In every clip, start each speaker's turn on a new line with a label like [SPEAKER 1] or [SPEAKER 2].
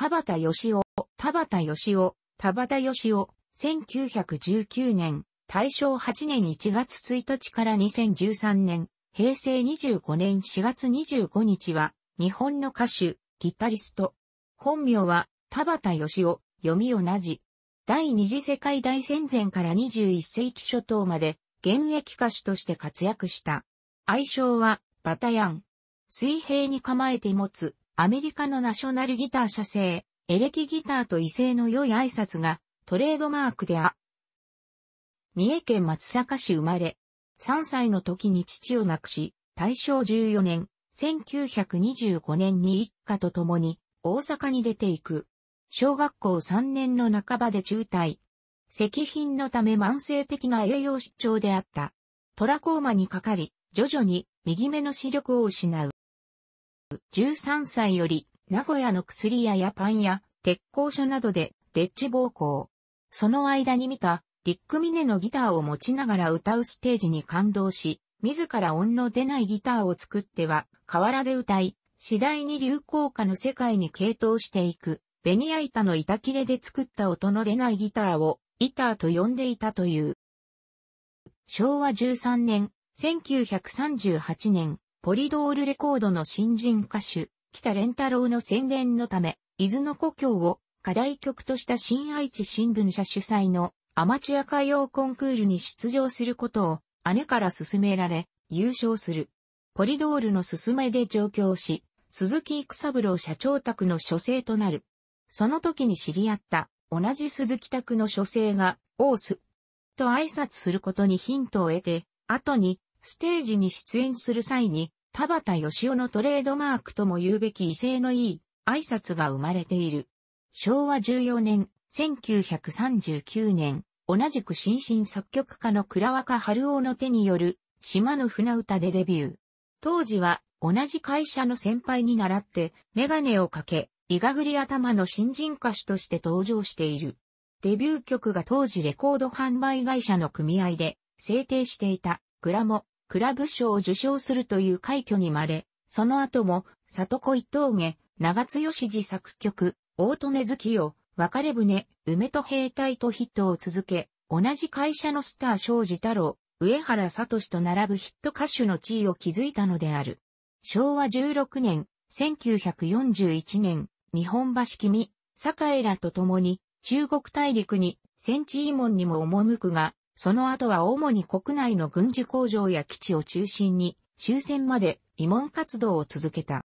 [SPEAKER 1] 田畑義雄、田畑義雄、田畑義雄、1919年、大正8年1月1日から2013年、平成25年4月25日は、日本の歌手、ギタリスト。本名は、田畑義雄、読み同じ。第二次世界大戦前から21世紀初頭まで、現役歌手として活躍した。愛称は、バタヤン。水平に構えて持つ、アメリカのナショナルギター社製、エレキギターと異性の良い挨拶がトレードマークであ。三重県松阪市生まれ、3歳の時に父を亡くし、大正14年、1925年に一家と共に大阪に出ていく。小学校3年の半ばで中退。石品のため慢性的な栄養失調であった。トラコーマにかかり、徐々に右目の視力を失う。13歳より、名古屋の薬屋やパン屋、鉄工所などで、デッチ暴行。その間に見た、ディック・ミネのギターを持ちながら歌うステージに感動し、自ら音の出ないギターを作っては、河原で歌い、次第に流行歌の世界に傾倒していく、ベニヤ板の板切れで作った音の出ないギターを、ギターと呼んでいたという。昭和13年、1938年、ポリドールレコードの新人歌手、北連太郎の宣伝のため、伊豆の故郷を課題曲とした新愛知新聞社主催のアマチュア歌謡コンクールに出場することを姉から勧められ、優勝する。ポリドールの勧めで上京し、鈴木育三郎社長宅の書生となる。その時に知り合った同じ鈴木宅の書生が、オース。と挨拶することにヒントを得て、後にステージに出演する際に田畑義雄のトレードマークとも言うべき威勢のいい挨拶が生まれている。昭和14年、1939年、同じく新進作曲家の倉若春夫の手による島の船歌でデビュー。当時は同じ会社の先輩に習ってメガネをかけ、いがぐり頭の新人歌手として登場している。デビュー曲が当時レコード販売会社の組合で制定していたグラモクラブ賞を受賞するという快挙に稀れ、その後も、里子伊峠、長津義治作曲、大利根月夜、別れ船、梅と兵隊とヒットを続け、同じ会社のスター庄司太郎、上原聡と並ぶヒット歌手の地位を築いたのである。昭和16年、1941年、日本橋君、江らと共に、中国大陸に、戦地慰問にも赴くが、その後は主に国内の軍事工場や基地を中心に終戦まで慰問活動を続けた。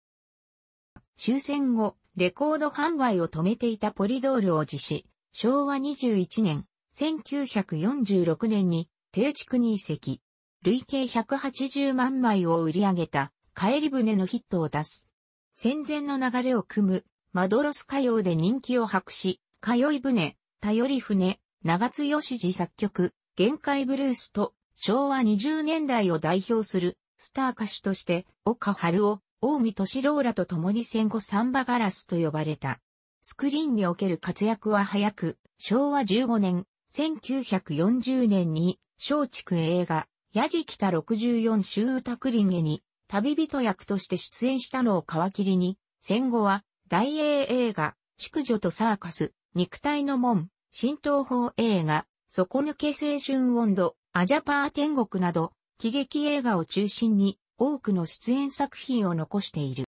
[SPEAKER 1] 終戦後、レコード販売を止めていたポリドールを実施、昭和21年、1946年に定築に移籍。累計180万枚を売り上げた帰り船のヒットを出す。戦前の流れを組むマドロス歌謡で人気を博し、通い船、頼り船、長津義治作曲、限界ブルースと昭和20年代を代表するスター歌手として、岡春夫、大見敏郎らと共に戦後サンバガラスと呼ばれた。スクリーンにおける活躍は早く、昭和15年、1940年に、松竹映画、矢じきた64周歌クリンゲに、旅人役として出演したのを皮切りに、戦後は、大英映画、宿女とサーカス、肉体の門、新東宝映画、底抜け青春温度、アジャパー天国など、喜劇映画を中心に多くの出演作品を残している。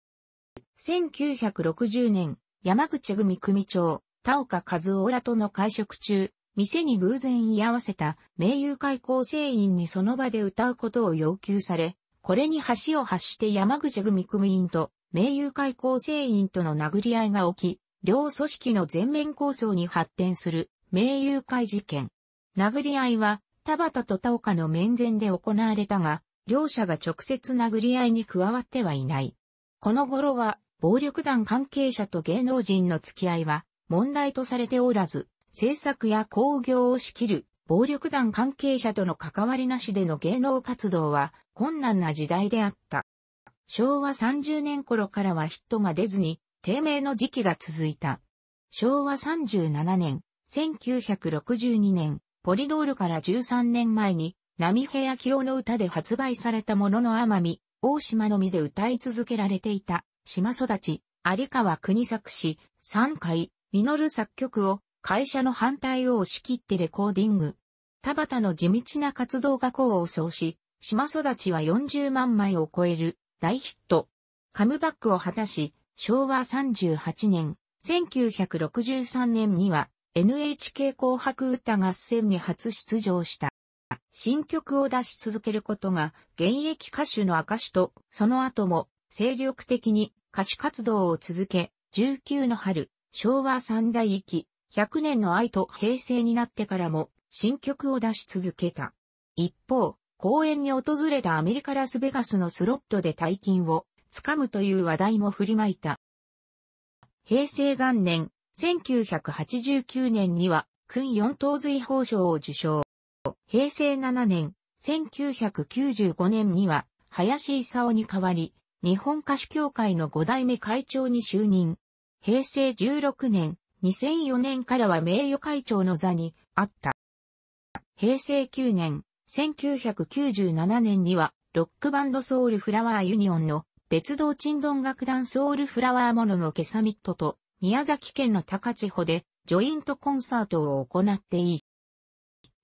[SPEAKER 1] 1960年、山口組組長、田岡和夫らとの会食中、店に偶然居合わせた名優会構成員にその場で歌うことを要求され、これに橋を発して山口組組員と名優会構成員との殴り合いが起き、両組織の全面構想に発展する名優会事件。殴り合いは、田畑と田岡の面前で行われたが、両者が直接殴り合いに加わってはいない。この頃は、暴力団関係者と芸能人の付き合いは、問題とされておらず、政策や工業を仕切る、暴力団関係者との関わりなしでの芸能活動は、困難な時代であった。昭和30年頃からはヒットが出ずに、低迷の時期が続いた。昭和37年、1962年、ポリドールから13年前に、波平明夫の歌で発売されたものの奄美、大島のみで歌い続けられていた、島育ち、有川国作詞、3回、実作曲を、会社の反対を押し切ってレコーディング。田畑の地道な活動が功を奏し、島育ちは40万枚を超える大ヒット。カムバックを果たし、昭和38年、1963年には NHK 紅白歌合戦に初出場した。新曲を出し続けることが現役歌手の証と、その後も精力的に歌手活動を続け、19の春、昭和三大域、100年の愛と平成になってからも新曲を出し続けた。一方、公演に訪れたアメリカラスベガスのスロットで大金を掴むという話題も振りまいた。平成元年、1989年には、君四等随法賞を受賞。平成7年、1995年には、林勲に代わり、日本歌手協会の5代目会長に就任。平成16年、2004年からは名誉会長の座にあった。平成9年、1997年には、ロックバンドソウルフラワーユニオンの別動鎮音楽団ソウルフラワーもののケサミットと宮崎県の高千穂で、ジョイントコンサートを行っていい。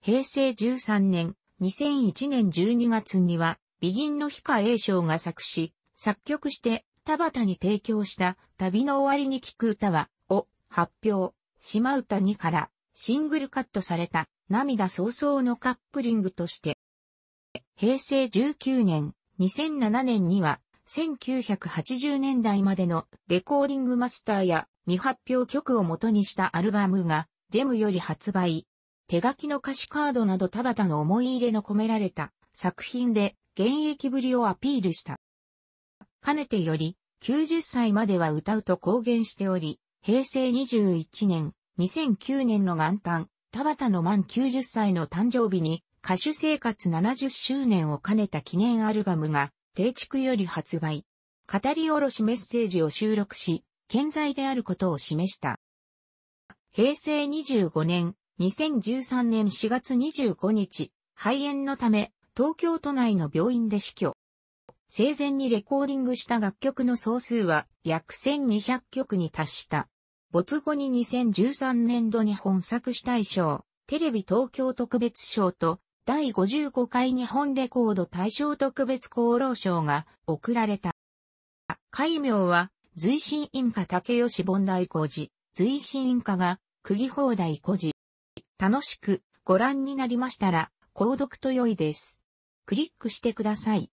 [SPEAKER 1] 平成13年、2001年12月には、ビギンの日下栄章が作詞、作曲して田畑に提供した旅の終わりに聴く歌は、を発表、島唄2からシングルカットされた涙早々のカップリングとして、平成19年、2007年には1980年代までのレコーディングマスターや未発表曲を元にしたアルバムが、ジェムより発売。手書きの歌詞カードなど田畑の思い入れの込められた作品で現役ぶりをアピールした。かねてより90歳までは歌うと公言しており、平成21年、2009年の元旦、田畑の満90歳の誕生日に歌手生活70周年を兼ねた記念アルバムが定畜より発売。語り下ろしメッセージを収録し、健在であることを示した。平成25年、2013年4月25日、肺炎のため、東京都内の病院で死去。生前にレコーディングした楽曲の総数は約1200曲に達した。没後に2013年度に本作主大賞、テレビ東京特別賞と第55回日本レコード大賞特別功労賞が贈られた。改名は随神印下竹吉盆大工事、随神印下が、釘放題孤児。楽しくご覧になりましたら、購読と良いです。クリックしてください。